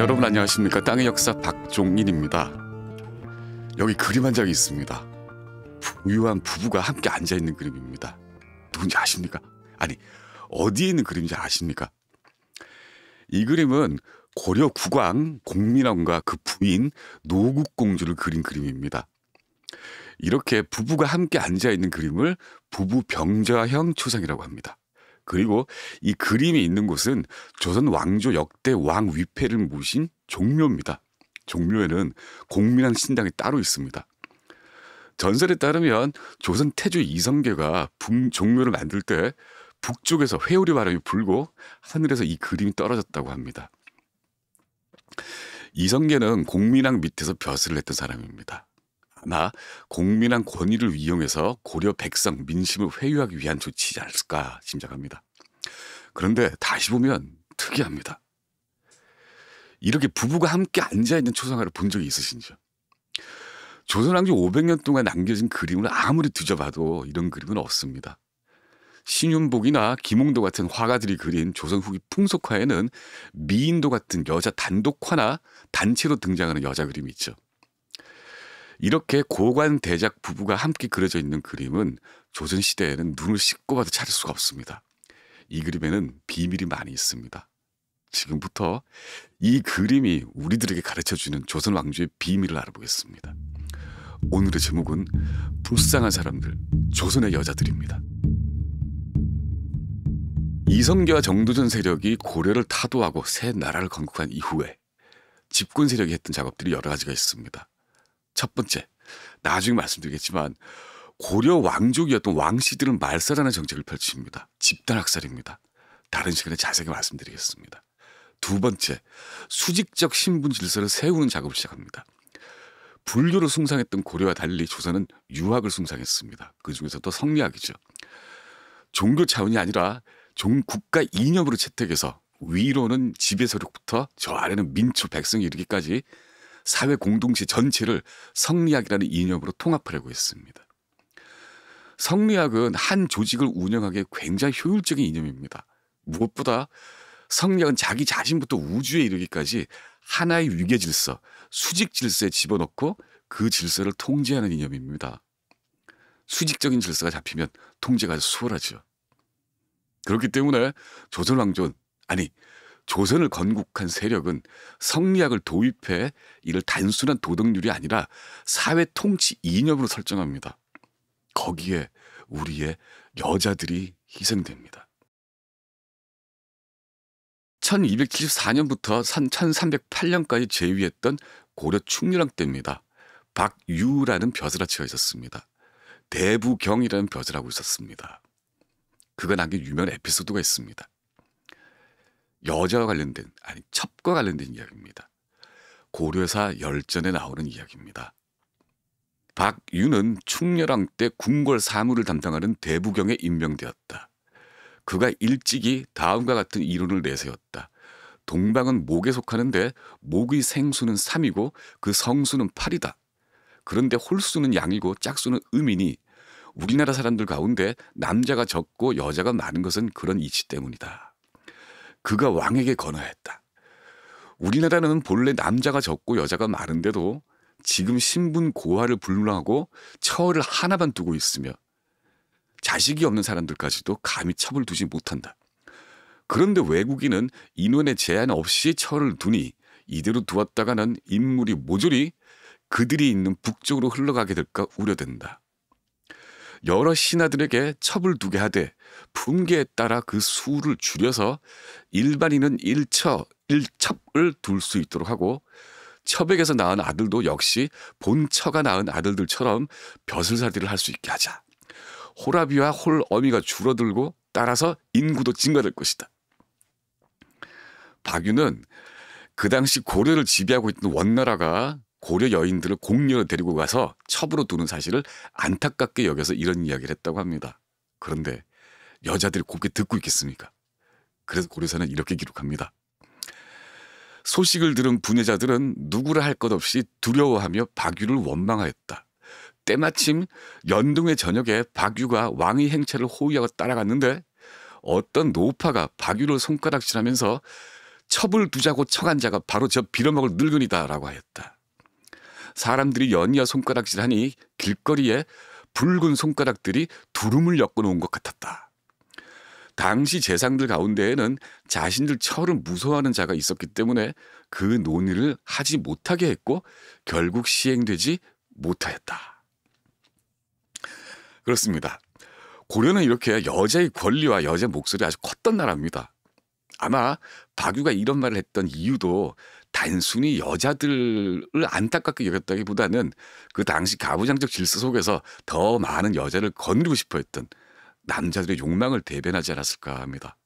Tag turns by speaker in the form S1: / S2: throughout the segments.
S1: 여러분 안녕하십니까? 땅의 역사 박종일입니다. 여기 그림 한 장이 있습니다. 부유한 부부가 함께 앉아 있는 그림입니다. 누군지 아십니까? 아니 어디에 있는 그림인지 아십니까? 이 그림은 고려 국왕 공민왕과 그 부인 노국공주를 그린 그림입니다. 이렇게 부부가 함께 앉아 있는 그림을 부부 병자형 초상이라고 합니다. 그리고 이 그림이 있는 곳은 조선 왕조 역대 왕 위패를 모신 종묘입니다. 종묘에는 공민왕 신당이 따로 있습니다. 전설에 따르면 조선 태조 이성계가 북, 종묘를 만들 때 북쪽에서 회오리 바람이 불고 하늘에서 이 그림이 떨어졌다고 합니다. 이성계는 공민왕 밑에서 벼슬을 했던 사람입니다. 나 공민한 권위를 이용해서 고려 백성 민심을 회유하기 위한 조치지 않을까 짐작합니다. 그런데 다시 보면 특이합니다. 이렇게 부부가 함께 앉아있는 초상화를 본 적이 있으신지요? 조선왕조 500년 동안 남겨진 그림을 아무리 뒤져봐도 이런 그림은 없습니다. 신윤복이나 김홍도 같은 화가들이 그린 조선 후기 풍속화에는 미인도 같은 여자 단독화나 단체로 등장하는 여자 그림이 있죠. 이렇게 고관 대작 부부가 함께 그려져 있는 그림은 조선 시대에는 눈을 씻고 봐도 찾을 수가 없습니다. 이 그림에는 비밀이 많이 있습니다. 지금부터 이 그림이 우리들에게 가르쳐 주는 조선 왕조의 비밀을 알아보겠습니다. 오늘의 제목은 불쌍한 사람들, 조선의 여자들입니다. 이성계와 정도전 세력이 고려를 타도하고 새 나라를 건국한 이후에 집권 세력이 했던 작업들이 여러 가지가 있습니다. 첫 번째, 나중에 말씀드리겠지만 고려 왕족이었던 왕씨들은 말살하는 정책을 펼칩니다. 집단 학살입니다. 다른 시간에 자세하게 말씀드리겠습니다. 두 번째, 수직적 신분 질서를 세우는 작업을 시작합니다. 불교를 숭상했던 고려와 달리 조선은 유학을 숭상했습니다. 그 중에서도 성리학이죠. 종교 차원이 아니라 종 국가 이념으로 채택해서 위로는 지배세력부터 저 아래는 민초 백성이 이르기까지 사회 공동체 전체를 성리학이라는 이념으로 통합하려고 했습니다. 성리학은 한 조직을 운영하기에 굉장히 효율적인 이념입니다. 무엇보다 성리학은 자기 자신부터 우주에 이르기까지 하나의 위계 질서, 수직 질서에 집어넣고 그 질서를 통제하는 이념입니다. 수직적인 질서가 잡히면 통제가 수월하죠. 그렇기 때문에 조선왕조 는 아니 조선을 건국한 세력은 성리학을 도입해 이를 단순한 도덕률이 아니라 사회 통치 이념으로 설정합니다. 거기에 우리의 여자들이 희생됩니다. 1274년부터 1308년까지 제위했던 고려 충렬왕 때입니다. 박유라는 벼슬아 치어 있었습니다. 대부경이라는 벼슬하고 있었습니다. 그가 남긴 유명한 에피소드가 있습니다. 여자와 관련된 아니 첩과 관련된 이야기입니다. 고려사 열전에 나오는 이야기입니다. 박유는 충렬왕 때 궁궐 사무를 담당하는 대부경에 임명되었다. 그가 일찍이 다음과 같은 이론을 내세웠다. 동방은 목에 속하는데 목의 생수는 삼이고그 성수는 팔이다 그런데 홀수는 양이고 짝수는 음이니 우리나라 사람들 가운데 남자가 적고 여자가 많은 것은 그런 이치 때문이다. 그가 왕에게 건하였다 우리나라는 본래 남자가 적고 여자가 많은데도 지금 신분 고하를 불문하고 처를 하나만 두고 있으며 자식이 없는 사람들까지도 감히 첩을 두지 못한다. 그런데 외국인은 인원의 제한 없이 처를 두니 이대로 두었다가는 인물이 모조리 그들이 있는 북쪽으로 흘러가게 될까 우려된다. 여러 신하들에게 첩을 두게 하되 품계에 따라 그 수를 줄여서 일반인은 일처 일첩을 둘 수 있도록 하고 첩에게서 낳은 아들도 역시 본처가 낳은 아들들처럼 벼슬사이를할 수 있게 하자. 호라비와 홀어미가 줄어들고 따라서 인구도 증가될 것이다. 박유는 그 당시 고려를 지배하고 있던 원나라가 고려 여인들을 공녀로 데리고 가서 첩으로 두는 사실을 안타깝게 여겨서 이런 이야기를 했다고 합니다. 그런데 여자들이 곱게 듣고 있겠습니까? 그래서 고려사는 이렇게 기록합니다. 소식을 들은 분해자들은 누구를 할 것 없이 두려워하며 박유를 원망하였다. 때마침 연동의 저녁에 박유가 왕의 행차를 호위하고 따라갔는데 어떤 노파가 박유를 손가락질하면서 첩을 두자고 청한 자가 바로 저 빌어먹을 늙은이다라고 하였다. 사람들이 연이어 손가락질하니 길거리에 붉은 손가락들이 두름을 엮어놓은 것 같았다. 당시 재상들 가운데에는 자신들 철을 무서워하는 자가 있었기 때문에 그 논의를 하지 못하게 했고 결국 시행되지 못하였다. 그렇습니다. 고려는 이렇게 여자의 권리와 여자의 목소리 아주 컸던 나라입니다. 아마 박유가 이런 말을 했던 이유도 단순히 여자들을 안타깝게 여겼다기보다는 그 당시 가부장적 질서 속에서 더 많은 여자를 건드리고 싶어 했던 남자들의 욕망을 대변하지 않았을까 합니다.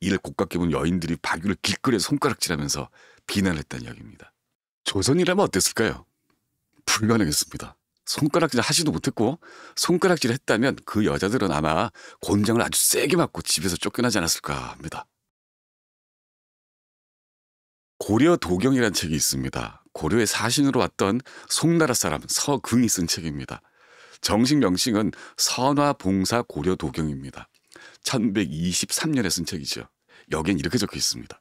S1: 이를 곱깝게 본 여인들이 박유를 길거리에 손가락질하면서 비난했다는 이야기입니다. 조선이라면 어땠을까요? 불가능했습니다. 손가락질 하지도 못했고 손가락질 을 했다면 그 여자들은 아마 곤장을 아주 세게 맞고 집에서 쫓겨나지 않았을까 합니다. 고려 도경이란 책이 있습니다. 고려의 사신으로 왔던 송나라 사람 서긍이 쓴 책입니다. 정식 명칭은 선화봉사 고려 도경입니다. 1123년에 쓴 책이죠. 여긴 이렇게 적혀 있습니다.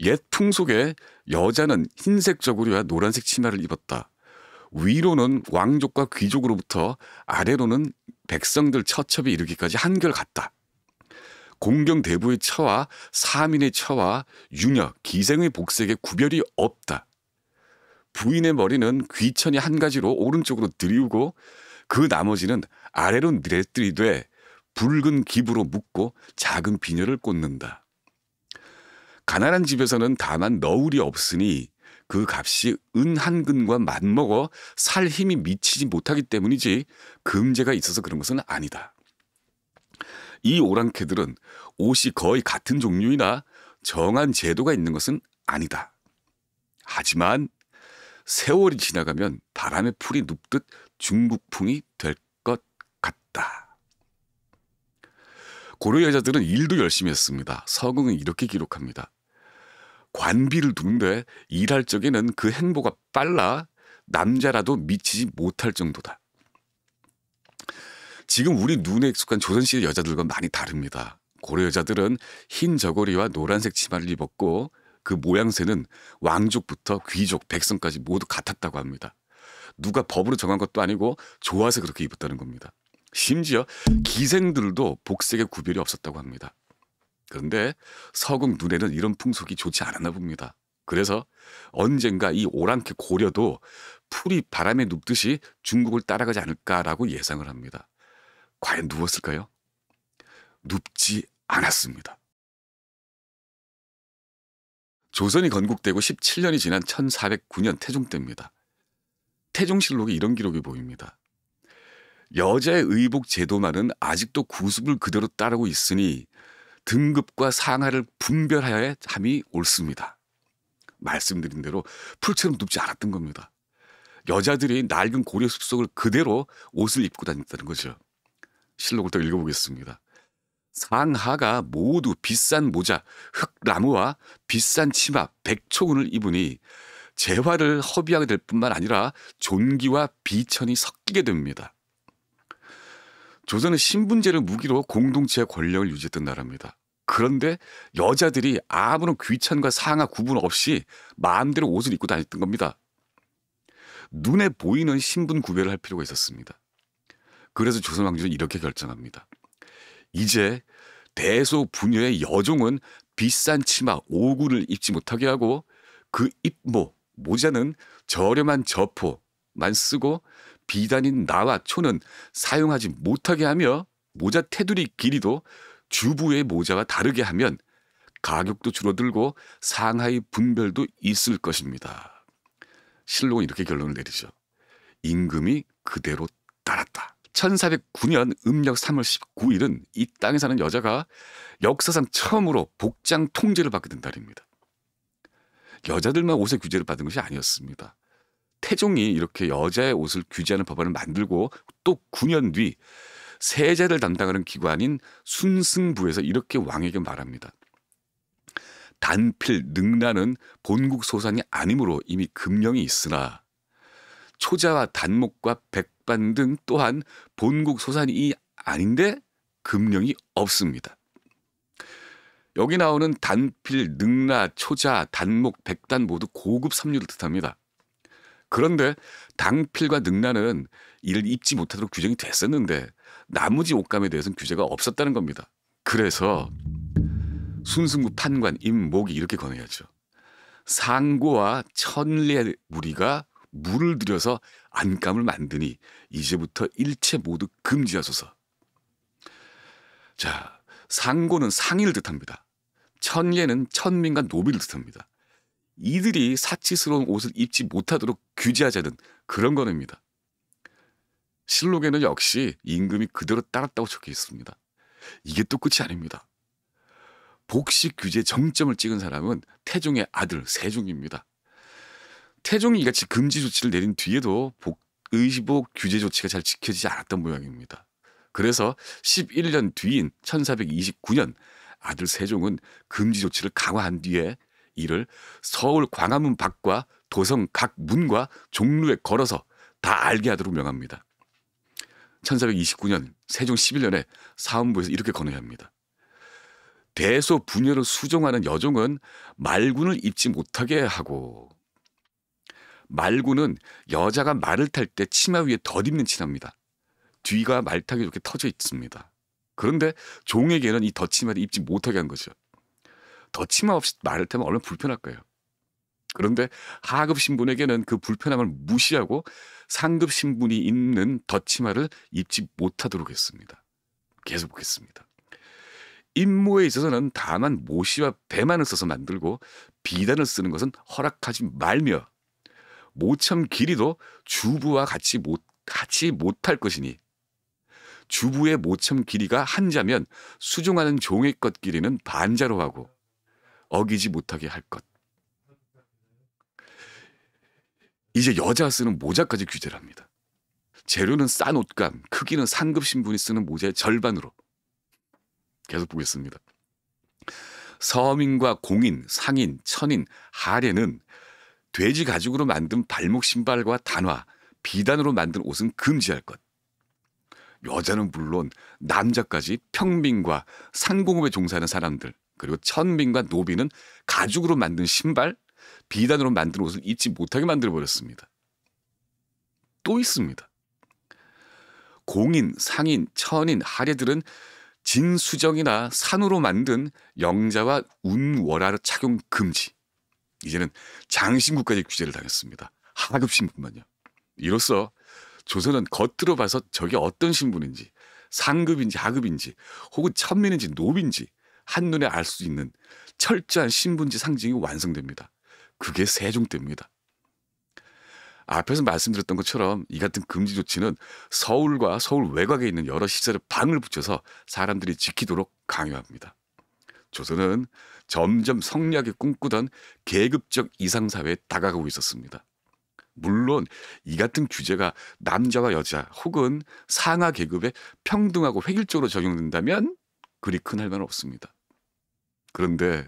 S1: 옛 풍속에 여자는 흰색 저고리와 노란색 치마를 입었다. 위로는 왕족과 귀족으로부터 아래로는 백성들 처첩에 이르기까지 한결 같다. 공경 대부의 처와 사민의 처와 융역, 기생의 복색에 구별이 없다. 부인의 머리는 귀천이 한 가지로 오른쪽으로 들이우고 그 나머지는 아래로 내뜨리되 붉은 기부로 묶고 작은 비녀를 꽂는다. 가난한 집에서는 다만 너울이 없으니 그 값이 은 한 근과 맞먹어 살 힘이 미치지 못하기 때문이지 금제가 있어서 그런 것은 아니다. 이 오랑캐들은 옷이 거의 같은 종류이나 정한 제도가 있는 것은 아니다. 하지만 세월이 지나가면 바람에 풀이 눕듯 중국풍이 될 것 같다. 고려 여자들은 일도 열심히 했습니다. 서궁은 이렇게 기록합니다. 관비를 두는데 일할 적에는 그 행보가 빨라 남자라도 미치지 못할 정도다. 지금 우리 눈에 익숙한 조선시대 여자들과 많이 다릅니다. 고려 여자들은 흰 저고리와 노란색 치마를 입었고 그 모양새는 왕족부터 귀족, 백성까지 모두 같았다고 합니다. 누가 법으로 정한 것도 아니고 좋아서 그렇게 입었다는 겁니다. 심지어 기생들도 복색의 구별이 없었다고 합니다. 그런데 서국 눈에는 이런 풍속이 좋지 않았나 봅니다. 그래서 언젠가 이 오랑캐 고려도 풀이 바람에 눕듯이 중국을 따라가지 않을까라고 예상을 합니다. 과연 누웠을까요? 눕지 않았습니다. 조선이 건국되고 17년이 지난 1409년 태종 때입니다. 태종실록에 이런 기록이 보입니다. 여자의 의복 제도만은 아직도 구습을 그대로 따르고 있으니 등급과 상하를 분별하여야 함이 옳습니다. 말씀드린 대로 풀처럼 눕지 않았던 겁니다. 여자들이 낡은 고려 숲속을 그대로 옷을 입고 다녔다는 거죠. 실록을 또 읽어보겠습니다. 상하가 모두 비싼 모자, 흙나무와 비싼 치마, 백초근을 입으니 재화를 허비하게 될 뿐만 아니라 존귀와 비천이 섞이게 됩니다. 조선은 신분제를 무기로 공동체의 권력을 유지했던 나라입니다. 그런데 여자들이 아무런 귀천과 상하 구분 없이 마음대로 옷을 입고 다녔던 겁니다. 눈에 보이는 신분 구별을 할 필요가 있었습니다. 그래서 조선 왕조는 이렇게 결정합니다. 이제 대소 부녀의 여종은 비싼 치마 오구를 입지 못하게 하고 그 입모 모자는 저렴한 저포만 쓰고 비단인 나와 초는 사용하지 못하게 하며 모자 테두리 길이도 주부의 모자와 다르게 하면 가격도 줄어들고 상하이 분별도 있을 것입니다. 실록은 이렇게 결론을 내리죠. 임금이 그대로 따랐다. 1409년 음력 3월 19일은 이 땅에 사는 여자가 역사상 처음으로 복장 통제를 받게 된 달입니다. 여자들만 옷의 규제를 받은 것이 아니었습니다. 태종이 이렇게 여자의 옷을 규제하는 법안을 만들고 또 9년 뒤 세제를 담당하는 기관인 순승부에서 이렇게 왕에게 말합니다. 단필 능란은 본국 소산이 아니므로 이미 금령이 있으나 초자와 단목과 백반 등 또한 본국 소산이 아닌데 금령이 없습니다. 여기 나오는 단필, 능라, 초자, 단목, 백단 모두 고급 섬유를 뜻합니다. 그런데 당필과 능라는 이를 입지 못하도록 규정이 됐었는데 나머지 옷감에 대해서는 규제가 없었다는 겁니다. 그래서 순승구 판관 임목이 이렇게 권해야죠. 상고와 천리의 무리가 물을 들여서 안감을 만드니 이제부터 일체 모두 금지하소서. 자, 상고는 상의를 뜻합니다. 천예는 천민과 노비를 뜻합니다. 이들이 사치스러운 옷을 입지 못하도록 규제하자는 그런 거입니다. 실록에는 역시 임금이 그대로 따랐다고 적혀 있습니다. 이게 또 끝이 아닙니다. 복식 규제 정점을 찍은 사람은 태종의 아들 세종입니다. 태종이 이같이 금지 조치를 내린 뒤에도 복, 의복 규제 조치가 잘 지켜지지 않았던 모양입니다. 그래서 11년 뒤인 1429년 아들 세종은 금지 조치를 강화한 뒤에 이를 서울 광화문 밖과 도성 각 문과 종로에 걸어서 다 알게 하도록 명합니다. 1429년 세종 11년에 사헌부에서 이렇게 건의합니다. 대소 분열을 수종하는 여종은 말군을 입지 못하게 하고 말구는 여자가 말을 탈 때 치마 위에 덧입는 치마입니다. 뒤가 말타기 이렇게 터져 있습니다. 그런데 종에게는 이 덧치마를 입지 못하게 한 거죠. 덧치마 없이 말을 타면 얼마나 불편할 까요 그런데 하급 신분에게는 그 불편함을 무시하고 상급 신분이 입는 덧치마를 입지 못하도록 했습니다. 계속 보겠습니다. 임무에 있어서는 다만 모시와 배만을 써서 만들고 비단을 쓰는 것은 허락하지 말며 모참 길이도 주부와 같이 못 같이 못할 것이니 주부의 모참 길이가 한자면 수종하는 종의 것 길이는 반자로 하고 어기지 못하게 할 것. 이제 여자 쓰는 모자까지 규제를 합니다. 재료는 싼 옷감, 크기는 상급 신분이 쓰는 모자의 절반으로. 계속 보겠습니다. 서민과 공인, 상인, 천인, 하례는 돼지 가죽으로 만든 발목 신발과 단화, 비단으로 만든 옷은 금지할 것. 여자는 물론 남자까지 평민과 상공업에 종사하는 사람들, 그리고 천민과 노비는 가죽으로 만든 신발, 비단으로 만든 옷을 입지 못하게 만들어 버렸습니다. 또 있습니다. 공인, 상인, 천인, 하례들은 진수정이나 산으로 만든 영자와 운월화를 착용 금지. 이제는 장신구까지 규제를 당했습니다. 하급 신분만요. 이로써 조선은 겉으로 봐서 저게 어떤 신분인지 상급인지 하급인지 혹은 천민인지 노비인지 한눈에 알 수 있는 철저한 신분지 상징이 완성됩니다. 그게 세종 때입니다. 앞에서 말씀드렸던 것처럼 이 같은 금지 조치는 서울과 서울 외곽에 있는 여러 시설에 방을 붙여서 사람들이 지키도록 강요합니다. 조선은 점점 성리학이 꿈꾸던 계급적 이상사회에 다가가고 있었습니다. 물론 이 같은 규제가 남자와 여자 혹은 상하 계급에 평등하고 획일적으로 적용된다면 그리 큰 할 말은 없습니다. 그런데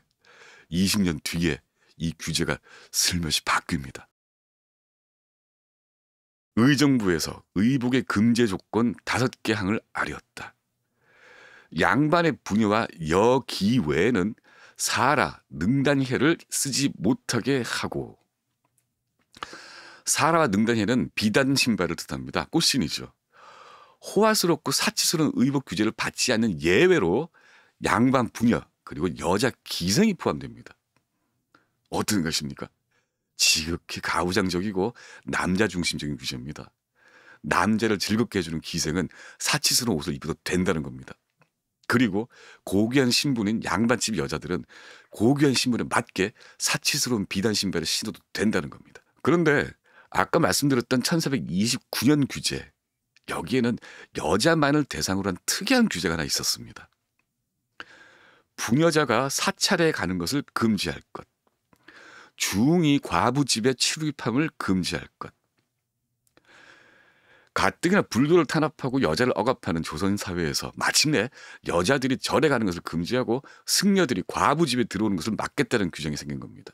S1: 20년 뒤에 이 규제가 슬며시 바뀝니다. 의정부에서 의복의 금제 조건 5개 항을 아렸다. 양반의 부녀와 여기 외에는 사라 능단해를 쓰지 못하게 하고 사라와 능단해는 비단 신발을 뜻합니다. 꽃신이죠. 호화스럽고 사치스러운 의복 규제를 받지 않는 예외로 양반 부녀 그리고 여자 기생이 포함됩니다. 어떤 것입니까? 지극히 가부장적이고 남자 중심적인 규제입니다. 남자를 즐겁게 해주는 기생은 사치스러운 옷을 입어도 된다는 겁니다. 그리고 고귀한 신부는 양반집 여자들은 고귀한 신부에 맞게 사치스러운 비단 신발을 신어도 된다는 겁니다. 그런데 아까 말씀드렸던 1429년 규제 여기에는 여자만을 대상으로 한 특이한 규제가 하나 있었습니다. 부녀자가 사찰에 가는 것을 금지할 것. 중이 과부 집의 치루입함을 금지할 것. 가뜩이나 불도를 탄압하고 여자를 억압하는 조선 사회에서 마침내 여자들이 절에 가는 것을 금지하고 승려들이 과부 집에 들어오는 것을 막겠다는 규정이 생긴 겁니다.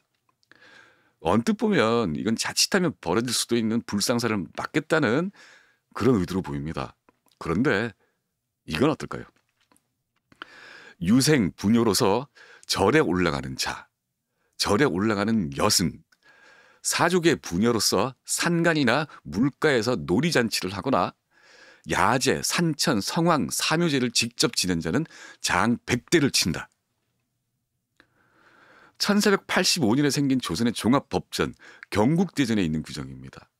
S1: 언뜻 보면 이건 자칫하면 벌어질 수도 있는 불상사를 막겠다는 그런 의도로 보입니다. 그런데 이건 어떨까요? 유생 부녀로서 절에 올라가는 자, 절에 올라가는 여승, 사족의 부녀로서 산간이나 물가에서 놀이잔치를 하거나 야제, 산천, 성황, 사묘제를 직접 지낸 자는 장 100대를 친다. 1485년에 생긴 조선의 종합법전 경국대전에 있는 규정입니다.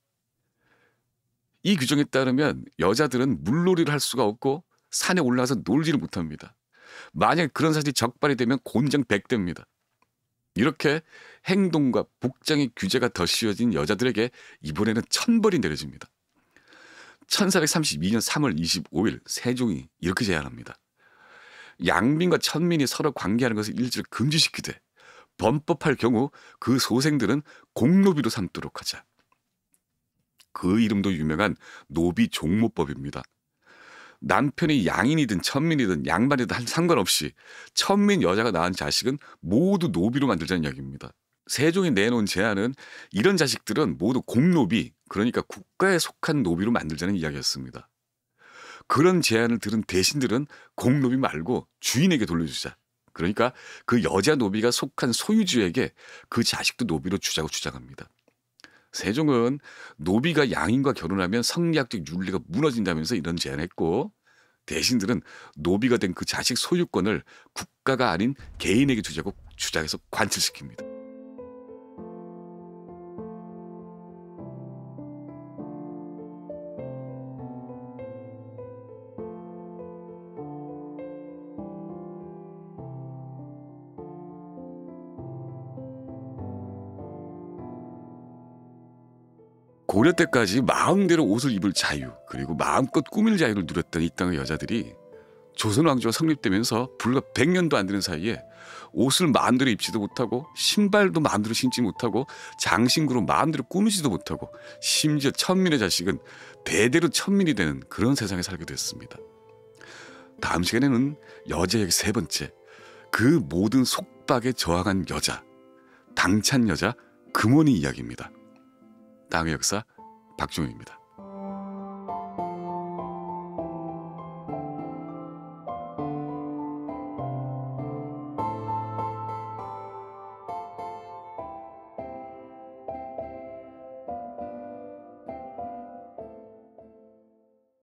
S1: 이 규정에 따르면 여자들은 물놀이를 할 수가 없고 산에 올라가서 놀지를 못합니다. 만약 그런 사실이 적발이 되면 곤장 100대입니다. 이렇게 행동과 복장의 규제가 더쉬워진 여자들에게 이번에는 천벌이 내려집니다. 1432년 3월 25일 세종이 이렇게 제안합니다. 양민과 천민이 서로 관계하는 것을 일절 금지시키되 범법할 경우 그 소생들은 공노비로 삼도록 하자. 그 이름도 유명한 노비 종모법입니다. 남편이 양인이든 천민이든 양반이든 상관없이 천민 여자가 낳은 자식은 모두 노비로 만들자는 이야기입니다. 세종이 내놓은 제안은 이런 자식들은 모두 공노비, 그러니까 국가에 속한 노비로 만들자는 이야기였습니다. 그런 제안을 들은 대신들은 공노비 말고 주인에게 돌려주자. 그러니까 그 여자 노비가 속한 소유주에게 그 자식도 노비로 주자고 주장합니다. 세종은 노비가 양인과 결혼하면 성리학적 윤리가 무너진다면서 이런 제안했고 대신들은 노비가 된 그 자식 소유권을 국가가 아닌 개인에게 주자고 주장해서 관철시킵니다. 고려 때까지 마음대로 옷을 입을 자유 그리고 마음껏 꾸밀 자유를 누렸던 이 땅의 여자들이 조선 왕조가 성립되면서 불과 100년도 안 되는 사이에 옷을 마음대로 입지도 못하고 신발도 마음대로 신지 못하고 장신구로 마음대로 꾸미지도 못하고 심지어 천민의 자식은 대대로 천민이 되는 그런 세상에 살게 됐습니다. 다음 시간에는 여자 에게세 번째 그 모든 속박에 저항한 여자 당찬 여자 금원이 이야기입니다. 땅의 역사 박종입니다.